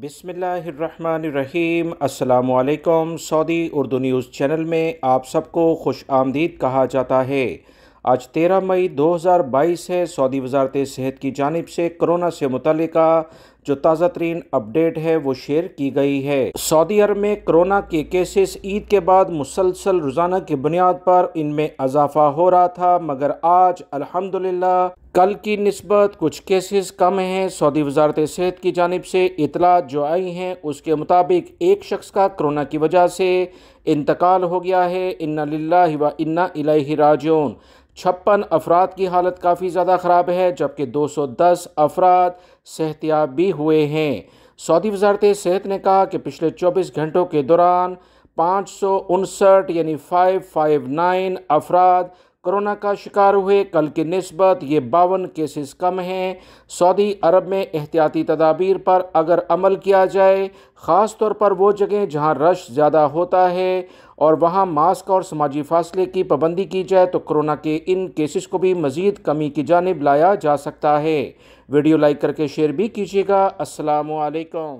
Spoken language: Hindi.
बिसमीम् अल्लाम सऊदी उर्दू न्यूज़ चैनल में आप सबको खुश आमदीद कहा जाता है आज 13 मई 2022 है सऊदी वजारत सेहत की जानब से कोरोना से मुतल जो ताज़ा तरीन अपडेट है वो शेयर की गई है सऊदी अरब में कोरोना के केसेस ईद के बाद मुसलसल रोज़ाना की बुनियाद पर इनमें इजाफा हो रहा था मगर आज अल्हम्दुलिल्लाह कल की नस्बत कुछ केसेस कम हैं सऊदी वजारत सेहत की जानब से इतला जो आई हैं उसके मुताबिक एक शख्स का कोरोना की वजह से इंतकाल हो गया है इन्ना लिल्ला व इन्ना इलाही राजोन छप्पन अफराद की हालत काफ़ी ज़्यादा ख़राब है जबकि 210 अफराद सेहतियाब भी हुए हैं सऊदी वजारत सेहत ने कहा कि पिछले 24 घंटों के दौरान पाँच सौ उनसठ यानी फाइव फाइव नाइन अफराद कोरोना का शिकार हुए कल की नस्बत ये बावन केसेस कम हैं सऊदी अरब में एहतियाती तदाबीर पर अगर अमल किया जाए ख़ास तौर पर वो जगह जहाँ रश ज़्यादा होता है और वहाँ मास्क और समाजी फासले की पाबंदी की जाए तो कोरोना के इन केसेस को भी मज़ीद कमी की जानब लाया जा सकता है वीडियो लाइक करके शेयर भी कीजिएगा असलकम